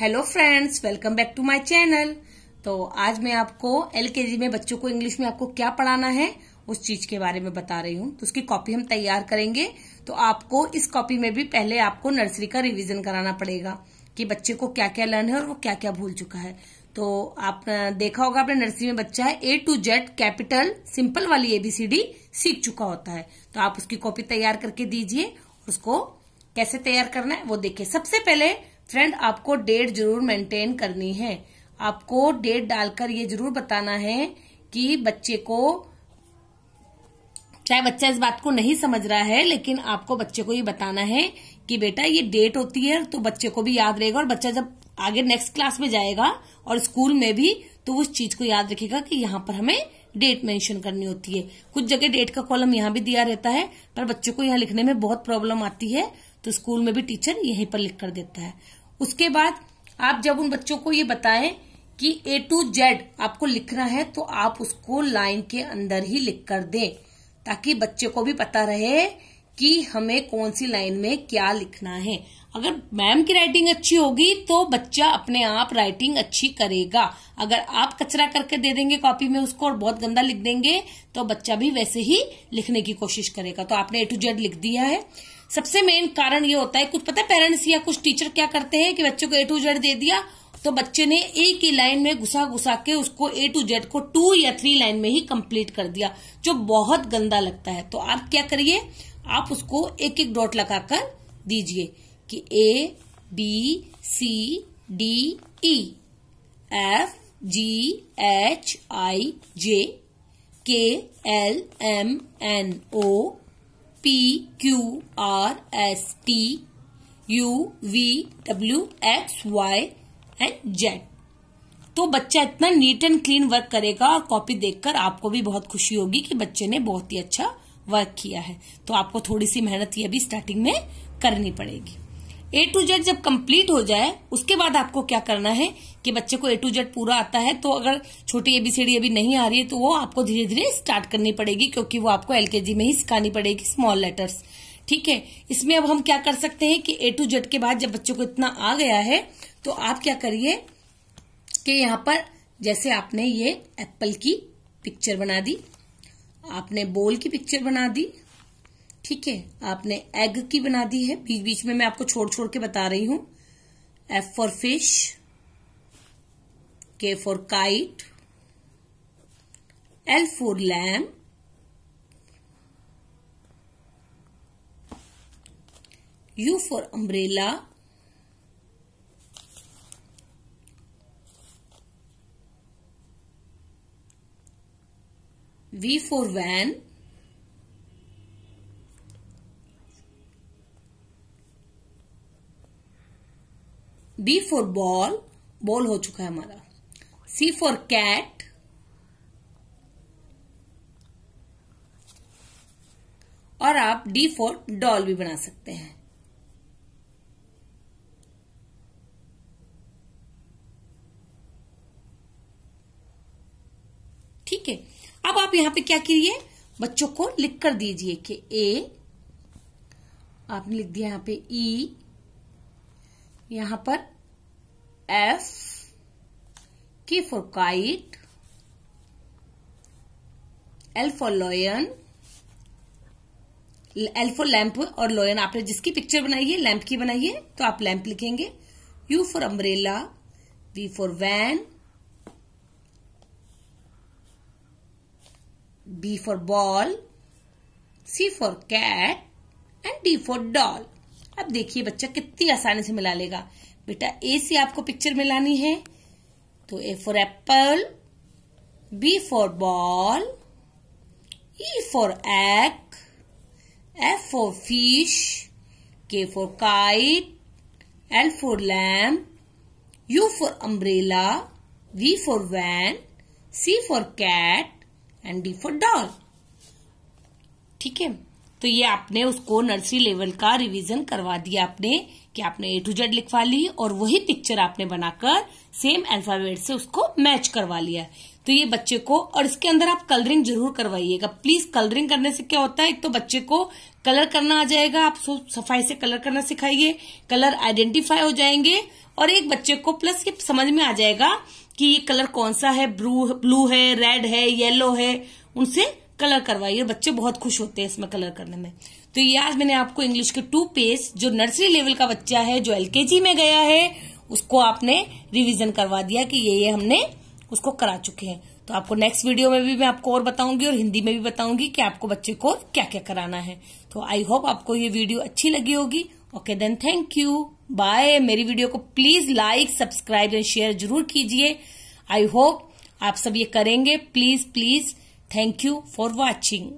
Hello friends welcome back to my channel तो आज मैं आपको एलकेजी में बच्चों को इंग्लिश में आपको क्या पढ़ाना है उस चीज के बारे में बता रही हूँ तो उसकी कॉपी हम तैयार करेंगे तो आपको इस कॉपी में भी पहले आपको नर्सरी का रिविजन कराना पड़ेगा कि बच्चे को क्या क्या लर्न है और वो क्या क्या भूल चुका है तो आप देखा होगा अपने नर्सरी में बच्चा है A to Z capital simple वाली एबीसीडी सीख चुका होता है तो आप उसकी कॉपी तैयार करके दीजिए उसको कैसे तैयार करना है वो देखिए सबसे पहले फ्रेंड आपको डेट जरूर मेंटेन करनी है आपको डेट डालकर ये जरूर बताना है कि बच्चे को चाहे बच्चा इस बात को नहीं समझ रहा है लेकिन आपको बच्चे को ये बताना है कि बेटा ये डेट होती है तो बच्चे को भी याद रहेगा और बच्चा जब आगे नेक्स्ट क्लास में जाएगा और स्कूल में भी तो उस चीज को याद रखेगा कि यहाँ पर हमें डेट मेंशन करनी होती है कुछ जगह डेट का कॉलम यहाँ भी दिया रहता है पर बच्चों को यहाँ लिखने में बहुत प्रॉब्लम आती है तो स्कूल में भी टीचर यहीं पर लिख कर देता है उसके बाद आप जब उन बच्चों को ये बताएं कि ए टू जेड आपको लिखना है तो आप उसको लाइन के अंदर ही लिख कर दें ताकि बच्चे को भी पता रहे कि हमें कौन सी लाइन में क्या लिखना है अगर मैम की राइटिंग अच्छी होगी तो बच्चा अपने आप राइटिंग अच्छी करेगा अगर आप कचरा करके दे देंगे कॉपी में उसको और बहुत गंदा लिख देंगे तो बच्चा भी वैसे ही लिखने की कोशिश करेगा तो आपने ए टू जेड लिख दिया है सबसे मेन कारण ये होता है कुछ पता है पेरेंट्स या कुछ टीचर क्या करते हैं कि बच्चों को ए टू जेड दे दिया तो बच्चे ने एक ही लाइन में घुसा घुसा के उसको ए टू जेड को टू या थ्री लाइन में ही कंप्लीट कर दिया जो बहुत गंदा लगता है तो आप क्या करिए आप उसको एक एक डॉट लगाकर दीजिए कि A B C D E F G H I J K L M N O P Q R S T U V W X Y and Z तो बच्चा इतना नीट एंड क्लीन वर्क करेगा और copy देखकर आपको भी बहुत खुशी होगी कि बच्चे ने बहुत ही अच्छा वर्क किया है तो आपको थोड़ी सी मेहनत ये भी स्टार्टिंग में करनी पड़ेगी ए टू जेड जब कंप्लीट हो जाए उसके बाद आपको क्या करना है कि बच्चे को ए टू जेड पूरा आता है तो अगर छोटी एबीसीडी अभी नहीं आ रही है तो वो आपको धीरे धीरे स्टार्ट करनी पड़ेगी क्योंकि वो आपको एलकेजी में ही सिखानी पड़ेगी स्मॉल लेटर्स ठीक है इसमें अब हम क्या कर सकते हैं कि ए टू जेड के बाद जब बच्चों को इतना आ गया है तो आप क्या करिए कि यहां पर जैसे आपने ये एप्पल की पिक्चर बना दी आपने बोल की पिक्चर बना दी ठीक है आपने एग की बना दी है बीच बीच में मैं आपको छोड़ छोड़ के बता रही हूं F for fish K for kite L for lamb U for umbrella V for van. B for ball. ball हो चुका है हमारा C for cat. और आप D for डॉल भी बना सकते हैं ठीक है अब आप यहां पे क्या करिए बच्चों को लिख कर दीजिए कि ए आपने लिख दिया यहां पे ई e, यहां पर F K for kite L for lion L for lamp और लॉयन आपने जिसकी पिक्चर बनाई है लैंप की बनाई है तो आप लैंप लिखेंगे U for umbrella V for van B for ball, C for cat and D for doll. अब देखिए बच्चा कितनी आसानी से मिला लेगा बेटा A से आपको पिक्चर मिलानी है तो A for apple, B for ball, E for egg, F for fish, K for kite, L for lamb, U for umbrella, V for van, C for cat, and D for doll ठीक है तो ये आपने उसको nursery level का revision करवा दिया आपने कि आपने ए टू जेड लिखवा ली और वही पिक्चर आपने बनाकर सेम अल्फाबेट से उसको मैच करवा लिया तो ये बच्चे को और इसके अंदर आप कलरिंग जरूर करवाइएगा प्लीज कलरिंग करने से क्या होता है एक तो बच्चे को कलर करना आ जाएगा आप सफाई से कलर करना सिखाइए कलर आइडेंटिफाई हो जाएंगे और एक बच्चे को प्लस ये समझ में आ जाएगा कि ये कलर कौन सा है ब्लू ब्लू है रेड है येलो है उनसे कलर करवाइए बच्चे बहुत खुश होते हैं इसमें कलर करने में तो ये आज मैंने आपको इंग्लिश के टू पेज जो नर्सरी लेवल का बच्चा है जो एलकेजी में गया है उसको आपने रिवीजन करवा दिया कि ये ये हमने उसको करा चुके हैं तो आपको नेक्स्ट वीडियो में भी मैं आपको और बताऊंगी और हिंदी में भी बताऊंगी कि आपको बच्चे को क्या क्या कराना है तो आई होप आपको ये वीडियो अच्छी लगी होगी okay then thank you bye मेरी वीडियो को please like subscribe and share जरूर कीजिए आई होप आप सब ये करेंगे please please thank you for watching